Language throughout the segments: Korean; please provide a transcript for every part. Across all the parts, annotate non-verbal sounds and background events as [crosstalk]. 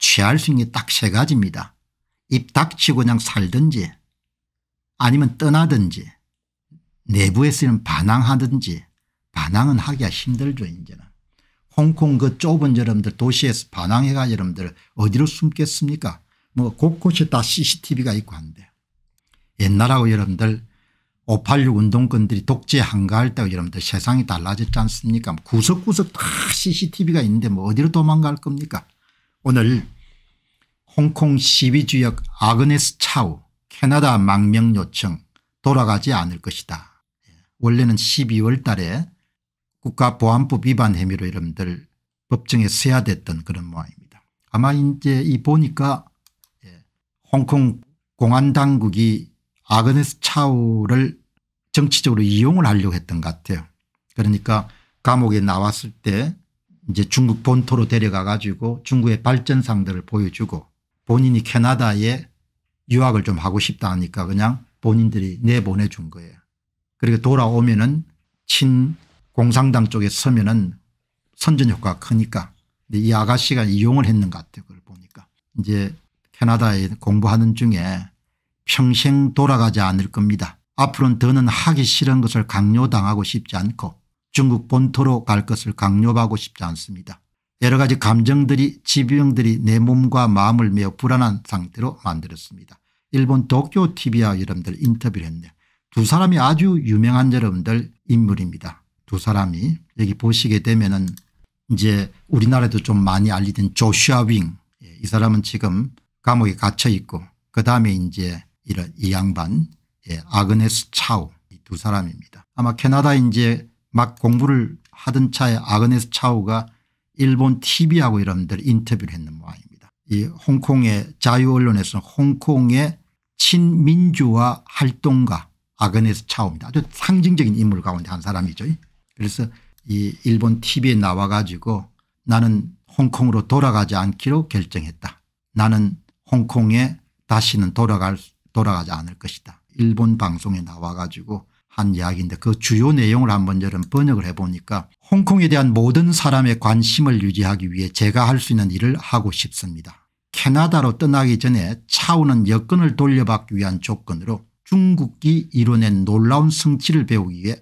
취할 수 있는 게 딱 세 가지입니다. 입 닥치고 그냥 살든지 아니면 떠나든지 내부에서는 반항하든지 반항은 하기가 힘들죠 이제는. 홍콩 그 좁은 여러분들 도시에서 반항해가 여러분들 어디로 숨겠습니까 뭐 곳곳에 다 cctv가 있고 한데 옛날하고 여러분들 586 운동권들이 독재 한가할 때 여러분들 세상이 달라졌지 않습니까 구석구석 다 cctv가 있는데 뭐 어디로 도망갈 겁니까 오늘 홍콩 시위주역 아그네스 차우 캐나다 망명 요청 돌아가지 않을 것이다. 예. 원래는 12월 달에 국가보안법 위반 혐의로 여러분들 법정에 서야 됐던 그런 모양입니다. 아마 이제 이 보니까 예, 홍콩 공안 당국이 아그네스 차우를 정치적으로 이용을 하려고 했던 것 같아요. 그러니까 감옥에 나왔을 때 이제 중국 본토로 데려가 가지고 중국의 발전상들을 보여주고 본인이 캐나다에 유학을 좀 하고 싶다 하니까 그냥 본인들이 내보내준 거예요. 그리고 돌아오면은 친 공산당 쪽에 서면은 선전 효과가 크니까 이 아가씨가 이용을 했는 것 같아요. 그걸 보니까 이제 캐나다에 공부하는 중에 평생 돌아가지 않을 겁니다. 앞으로는 더는 하기 싫은 것을 강요당하고 싶지 않고 중국 본토로 갈 것을 강요하고 싶지 않습니다. 여러 가지 감정들이 지병들이 내 몸과 마음을 매우 불안한 상태로 만들었습니다. 일본 도쿄TV와 여러분들 인터뷰를 했네요. 두 사람이 아주 유명한 여러분들 인물입니다. 두 사람이 여기 보시게 되면 은 이제 우리나라도좀 많이 알리던 조슈아 윙. 예, 이 사람은 지금 감옥에 갇혀 있고 그다음에 이제 이런 이 양반 예, 아그네스 차우 이 두 사람입니다. 아마 캐나다 이제 막 공부를 하던 차에 아그네스 차우가 일본 TV하고 이런 데를 인터뷰를 했는 모양입니다. 이 홍콩의 자유언론에서 홍콩의 친민주화 활동가 아그네스 차오입니다. 아주 상징적인 인물 가운데 한 사람이죠. 그래서 이 일본 TV에 나와 가지고 나는 홍콩으로 돌아가지 않기로 결정했다. 나는 홍콩에 다시는 돌아갈 돌아가지 않을 것이다. 일본 방송에 나와 가지고 한 이야기인데 그 주요 내용을 한번 저는 번역을 해보니까 홍콩에 대한 모든 사람의 관심을 유지하기 위해 제가 할 수 있는 일을 하고 싶습니다. 캐나다로 떠나기 전에 차우는 여건을 돌려받기 위한 조건으로 중국이 이뤄낸 놀라운 성취를 배우기 위해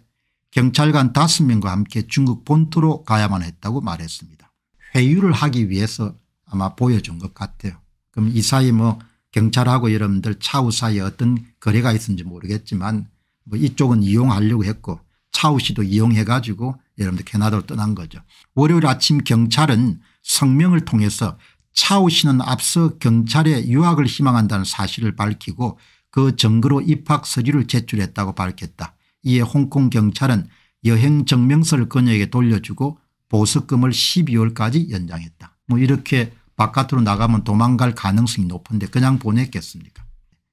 경찰관 5명과 함께 중국 본토로 가야만 했다고 말했습니다. 회유를 하기 위해서 아마 보여준 것 같아요. 그럼 이 사이 뭐 경찰하고 여러분들 차우 사이에 어떤 거래가 있었는지 모르겠지만 뭐 이쪽은 이용하려고 했고 차우 씨도 이용해 가지고 여러분들 캐나다로 떠난 거죠. 월요일 아침 경찰은 성명을 통해서 차우 씨는 앞서 경찰에 유학을 희망한다는 사실을 밝히고 그 증거로 입학 서류를 제출했다고 밝혔다. 이에 홍콩 경찰은 여행 증명서를 그녀에게 돌려주고 보석금을 12월까지 연장했다. 뭐 이렇게 바깥으로 나가면 도망갈 가능성이 높은데 그냥 보냈겠습니까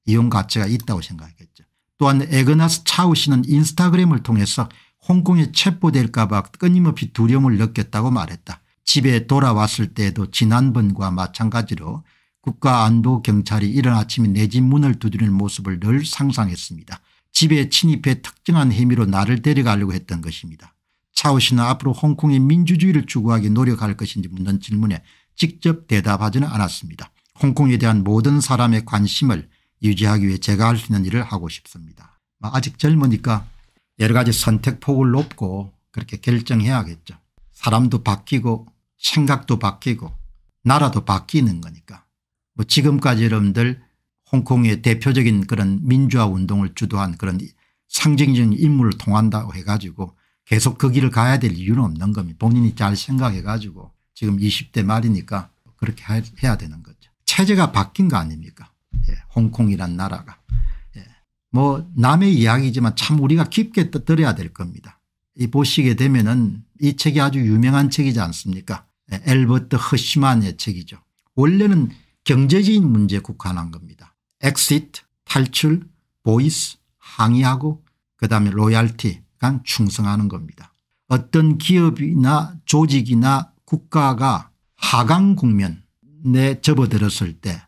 이용 가치가 있다고 생각했겠죠. 또한 에그나스 차우 씨는 인스타그램을 통해서 홍콩에 체포될까 봐 끊임없이 두려움을 느꼈다고 말했다. 집에 돌아왔을 때에도 지난번과 마찬가지로 국가안보경찰이 이른 아침에 내 집 문을 두드리는 모습을 늘 상상했습니다. 집에 침입해 특정한 혐의로 나를 데려가려고 했던 것입니다. 차우 씨는 앞으로 홍콩의 민주주의를 추구하기 노력할 것인지 묻는 질문에 직접 대답하지는 않았습니다. 홍콩에 대한 모든 사람의 관심을 유지하기 위해 제가 할 수 있는 일을 하고 싶습니다. 뭐 아직 젊으니까 여러 가지 선택폭을 높고 그렇게 결정해야겠죠. 사람도 바뀌고 생각도 바뀌고 나라도 바뀌는 거니까. 뭐 지금까지 여러분들 홍콩의 대표적인 그런 민주화 운동을 주도한 그런 상징적인 인물을 통한다고 해가지고 계속 그 길을 가야 될 이유는 없는 겁니다. 본인이 잘 생각해 가지고 지금 20대 말이니까 그렇게 해야 되는 거죠. 체제가 바뀐 거 아닙니까 예, 홍콩이란 나라가. 예, 뭐 남의 이야기지만 참 우리가 깊게 들어야 될 겁니다. 이 보시게 되면은 이 책이 아주 유명한 책이지 않습니까 예, 엘버트 허시만의 책이죠. 원래는 경제적인 문제 국한한 겁니다. 엑시트 탈출 보이스 항의하고 그다음에 로얄티 간 충성하는 겁니다. 어떤 기업이나 조직이나 국가가 하강 국면에 접어들었을 때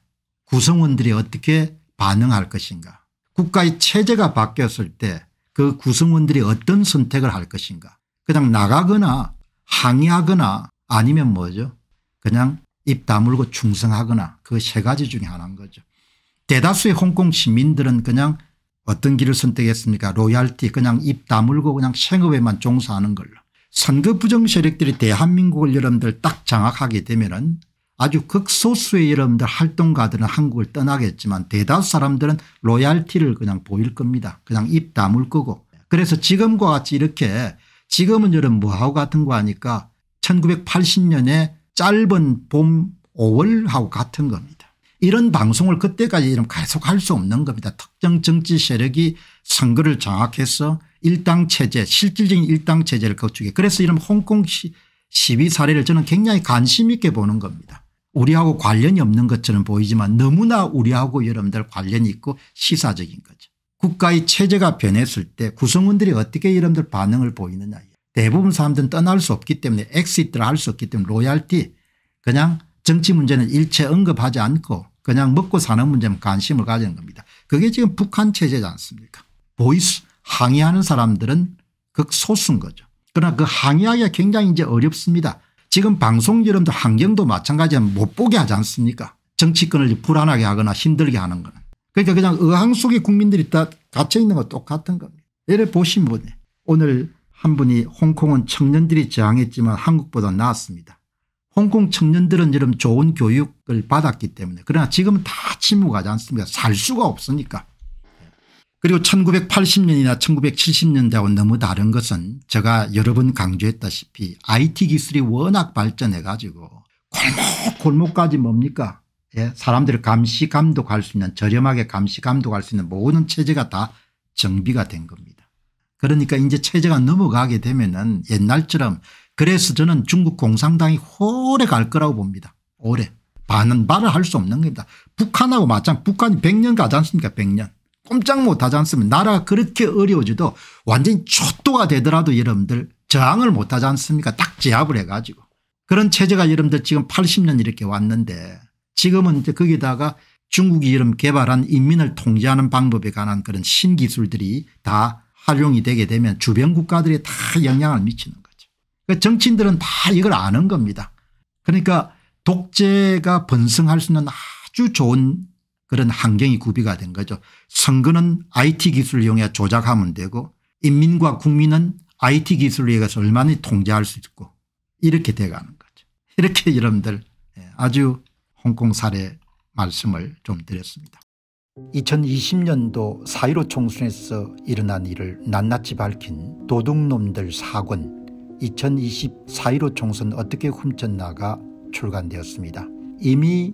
구성원들이 어떻게 반응할 것인가 국가의 체제가 바뀌었을 때 그 구성원들이 어떤 선택을 할 것인가 그냥 나가거나 항의하거나 아니면 뭐죠 그냥 입 다물고 충성하거나 그 세 가지 중에 하나인 거죠. 대다수의 홍콩 시민들은 그냥 어떤 길을 선택했습니까 로얄티 그냥 입 다물고 그냥 생업에만 종사하는 걸로. 선거 부정 세력들이 대한민국을 여러분들 딱 장악하게 되면 은 아주 극소수의 여러분들 활동가들은 한국을 떠나겠지만 대다수 사람들은 로얄티를 그냥 보일 겁니다. 그냥 입 다물 거고. 그래서 지금과 같이 이렇게 지금은 여러분 뭐하고 같은 거 하니까 1980년에 짧은 봄 5월하고 같은 겁니다. 이런 방송을 그때까지 이런 계속할 수 없는 겁니다. 특정 정치 세력이 선거를 장악해서 일당체제 실질적인 일당체제를 거치게 그래서 이런 홍콩 시, 시위 사례를 저는 굉장히 관심 있게 보는 겁니다. 우리하고 관련이 없는 것처럼 보이지만 너무나 우리하고 여러분들 관련이 있고 시사적인 거죠. 국가의 체제가 변했을 때 구성원들이 어떻게 여러분들 반응을 보이느냐. 대부분 사람들은 떠날 수 없기 때문에 엑시트를 할 수 없기 때문에 로얄티 그냥 정치 문제는 일체 언급하지 않고 그냥 먹고 사는 문제만 관심을 가지는 겁니다. 그게 지금 북한 체제지 않습니까 보이스 항의하는 사람들은 극소수인 거죠. 그러나 그 항의하기가 굉장히 이제 어렵습니다. 지금 방송 여러분들 환경도 마찬가지야 못 보게 하지 않습니까 정치권을 불안하게 하거나 힘들게 하는 거는. 그러니까 그냥 의항 속에 국민들이 다 갇혀 있는 거 똑같은 겁니다. 예를 보시면 오늘 한 분이 홍콩은 청년들이 저항했지만 한국보다 나았습니다. 홍콩 청년들은 여러분 좋은 교육을 받았기 때문에 그러나 지금은 다 침묵하지 않습니까 살 수가 없으니까 그리고 1980년이나 1970년대하고 너무 다른 것은 제가 여러 번 강조했다시피 IT 기술이 워낙 발전해 가지고 골목 골목까지 뭡니까 예? 사람들을 감시 감독할 수 있는 저렴하게 감시 감독할 수 있는 모든 체제가 다 정비가 된 겁니다. 그러니까 이제 체제가 넘어가게 되면 은 옛날처럼 그래서 저는 중국 공산당이 오래 갈 거라고 봅니다. 오래. 반은 말을 할 수 없는 겁니다. 북한하고 마찬가지 북한이 100년 가지 않습니까 100년. 꼼짝 못하지 않습니까 나라가 그렇게 어려워져도 완전히 초토가 되더라도 여러분들 저항을 못하지 않습니까 딱 제압을 해가지고 그런 체제가 여러분들 지금 80년 이렇게 왔는데 지금은 이제 거기다가 중국이 이름 개발한 인민을 통제하는 방법에 관한 그런 신기술들이 다 활용이 되게 되면 주변 국가들이 다 영향을 미치는 거죠. 그러니까 정치인들은 다 이걸 아는 겁니다. 그러니까 독재가 번성할 수 있는 아주 좋은 그런 환경이 구비가 된 거죠. 선거는 IT 기술을 이용해 조작하면 되고 인민과 국민은 IT 기술에 의해서 얼마나 통제할 수 있고 이렇게 돼가는 거죠. 이렇게 [laughs] 여러분들 예, 아주 홍콩 사례 말씀을 좀 드렸습니다. 2020년도 4.15 총선에서 일어난 일을 낱낱이 밝힌 도둑놈들 사권2020 4.15 총선 어떻게 훔쳤나가 출간되었습니다. 이미